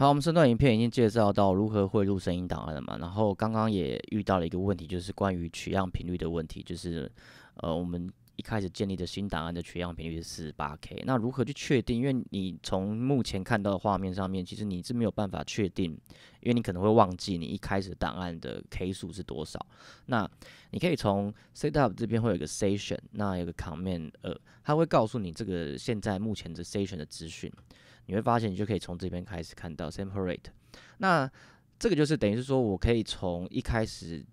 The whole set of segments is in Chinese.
好，我们这段影片已经介绍到如何汇入声音档案了嘛，然后刚刚也遇到了一个问题，就是关于取样频率的问题，就是呃，我们。一开始建立的新档案的取样频率是四十八 K，那如何去确定？因为你从目前看到的画面上面，其实你是没有办法确定，因为你可能会忘记你一开始档案的 K 数是多少。那你可以从 Setup 这边会有一个 s e s s i o n 那有个 c o m m n t 呃，它会告诉你这个现在目前的 s e s s i o n 的资讯，你会发现你就可以从这边开始看到 Sample Rate，那这个就是等于是说我可以从一开始。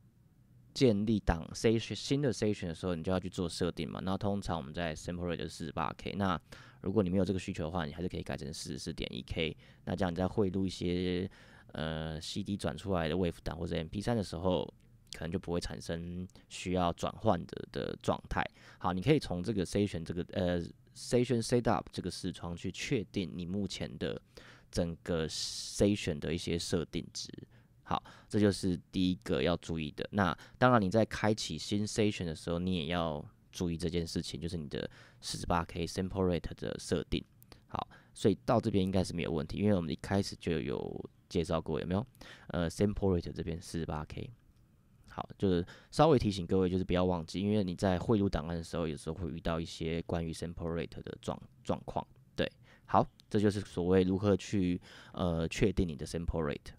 建立档 o 选新的 o 选的时候，你就要去做设定嘛。那通常我们在 Sample Rate 是 48K。那如果你没有这个需求的话，你还是可以改成 44.1K。那这样你在汇入一些呃 CD 转出来的 Wave 档或者 MP3 的时候，可能就不会产生需要转换的的状态。好，你可以从这个 o 选这个呃 s 选 Setup 这个视窗去确定你目前的整个 o 选的一些设定值。好，这就是第一个要注意的。那当然，你在开启新 session 的时候，你也要注意这件事情，就是你的四十八 k sample rate 的设定。好，所以到这边应该是没有问题，因为我们一开始就有介绍过，有没有？呃，sample rate 这边四十八 k。好，就是稍微提醒各位，就是不要忘记，因为你在汇入档案的时候，有时候会遇到一些关于 sample rate 的状状况。对，好，这就是所谓如何去呃确定你的 sample rate。